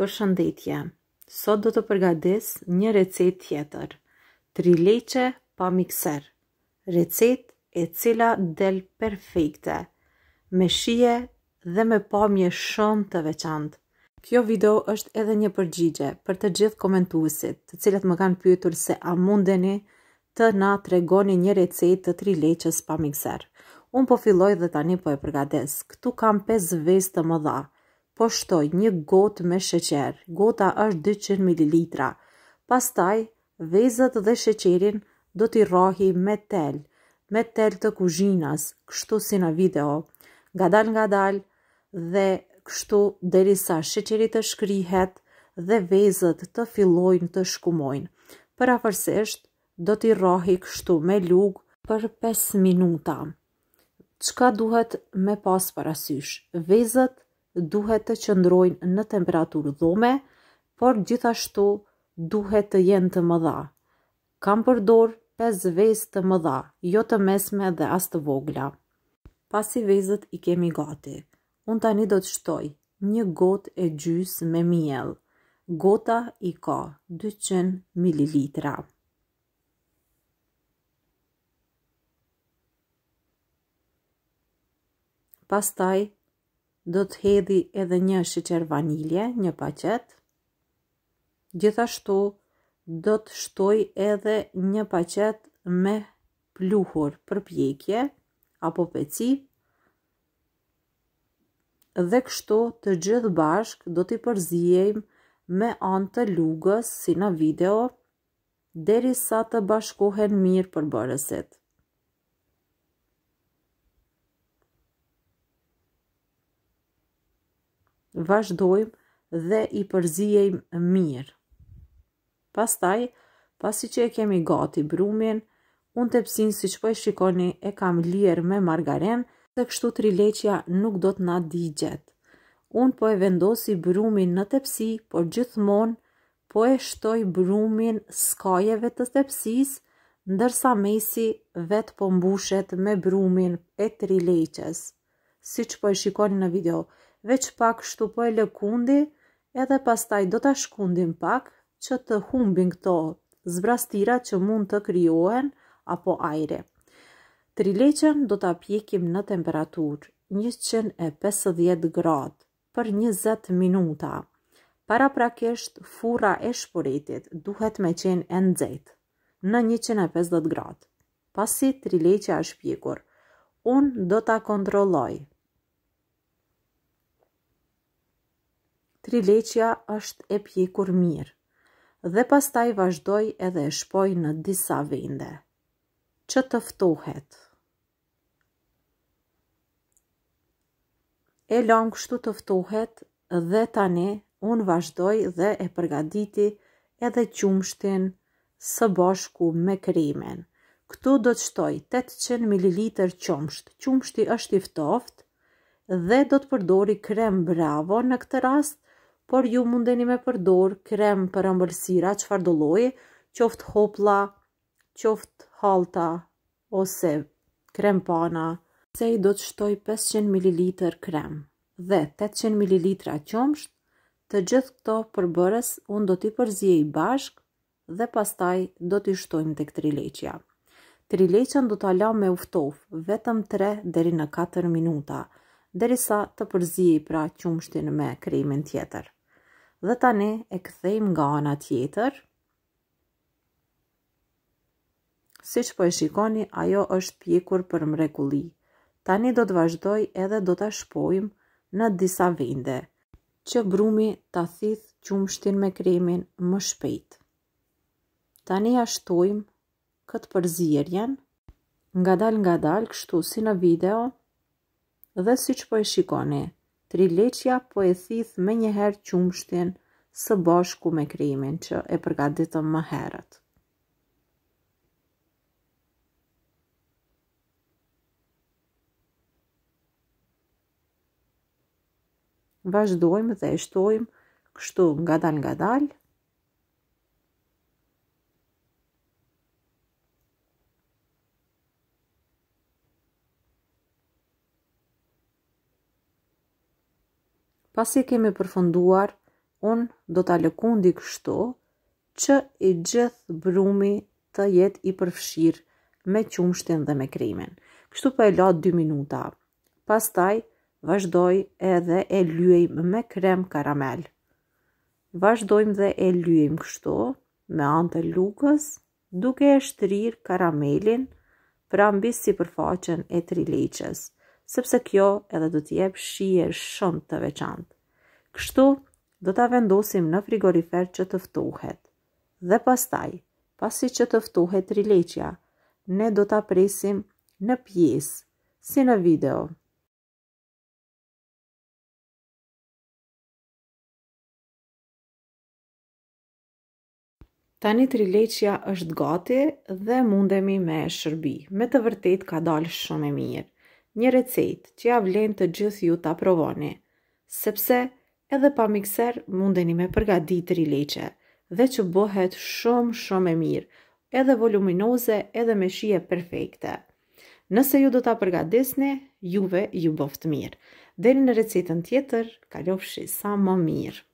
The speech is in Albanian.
Për shëndetje, sot do të përgadis një recet tjetër, tri leqe pa mikser, recet e cila del perfekte, me shije dhe me pamje shumë të veçantë. Kjo video është edhe një përgjigje për të gjithë komentuesit, të cilët më kanë pyetur se a mundeni të na tregoni një recetë të tri leqes pa mikser. Unë po filloj dhe tani po e përgades. Ktu kam 5 vezë të mëdha. dha po shtoj një gotë me sheqer. Gota është 200 ml. Pastaj vezët dhe sheqerin do t'i rrohi me tel, me tel të kuzhinës, kështu si në video. Gadal nga dal dhe kështu derisa sheqeri të shkrihet dhe vezët të fillojnë të shkumojnë. Për afërsisht, do t'i rohi kështu me lugë për 5 minuta. Qka duhet me pas parasysh? Vezët duhet të qëndrojnë në temperaturë dhome, por gjithashtu duhet të jenë të mëdha. Kam përdor 5 vez të mëdha, jo të mesme dhe as të vogla. Pasi vezët i kemi gati, unë tani do të shtoj një gotë e gjys me miel. Gota i ka 200 ml. Pastaj do të hedhi edhe një shqeqer vanilje, një paqet. Gjithashtu, do të shtoj edhe një paqet me pluhur për pjekje, apo peci, dhe kështu të gjithë bashk do t'i përzijem me anë të lugës si në video, deri sa të bashkohen mirë për bërësit. vazhdojmë dhe i përzijem mirë. Pastaj, pasi që e kemi gati brumin, unë të pësin si që po e shikoni e kam lirë me margaren, të kështu tri leqja nuk do të na digjet. Unë po e vendosi brumin në tepsi, por gjithmonë po e shtoj brumin skajeve të tepsis, ndërsa mesi vetë po mbushet me brumin e tri leqes. Si që po e shikoni në video, veç pak shtupoj lëkundi, edhe pastaj do të shkundim pak që të humbin këto zbrastira që mund të kryohen apo ajre. Trileqen do të apjekim në temperatur 150 grad për 20 minuta. Para prakesht, fura e shporetit duhet me qenë e nëzit në 150 grad. Pasi trileqja është pjekur. Unë do të kontrolloj trileqja është e pjekur mirë, dhe pas taj vazhdoj edhe e shpoj në disa vende. Që tëftohet? E lang shtu tëftohet dhe tani unë vazhdoj dhe e përgaditi edhe qumshtin së bashku me kremen. Këtu do të shtoj 800 ml qumsht. Qumshti është i ftoft dhe do të përdori krem bravo në këtë rast por ju mundeni me përdor krem për ëmbëlsira çfarë do lloji, qoft hopla, qoft halta ose krem pana. Se i do të shtoj 500 ml krem dhe 800 ml qumsht, të gjithë këto përbërës unë do t'i përzije i bashk dhe pastaj do t'i shtojmë të këtë rileqja. Të rileqen do t'a la me uftof vetëm 3 deri në 4 minuta, derisa sa të përzije i pra qumshtin me kremin tjetër dhe tani e këthejmë nga ana tjetër. Si që po e shikoni, ajo është pjekur për mrekuli. Tani do të vazhdoj edhe do të shpojmë në disa vinde, që brumi të thithë qumështin me kremin më shpejt. Tani ashtojmë këtë përzirjen, nga dal nga dal, kështu si në video, dhe si që po e shikoni, rileqja po e thith me njëherë qumshtin së bashku me krimin që e përgatitëm më herët. Vazhdojmë dhe eshtojmë kështu nga dal nga dalë, Pas i kemi përfunduar, unë do t'a lëkundi kështu që i gjithë brumi të jetë i përfshirë me qumshtin dhe me krimen. Kështu për po e latë 2 minuta. Pas taj, vazhdoj edhe e lyejmë me krem karamel. Vazhdojmë dhe e lyejmë kështu me antë lukës duke e shtërir karamelin pra mbisë si përfaqen e trileqës sepse kjo edhe do t'jep shije shumë të veçantë. Kështu, do t'a vendosim në frigorifer që të ftohet. Dhe pastaj, pasi që të ftohet rileqja, ne do t'a presim në pjesë, si në video. Tani rileqja është gati dhe mundemi me shërbi. Me të vërtet ka dalë shumë e mirë një recetë që ja vlen të gjithë ju ta provoni, sepse edhe pa mikser mundeni me përgatit tri rileqe dhe që bëhet shumë shumë e mirë, edhe voluminoze edhe me shije perfekte. Nëse ju do ta përgatisni, juve ju boft mirë. dhe në recetën tjetër, lofshi sa më mirë.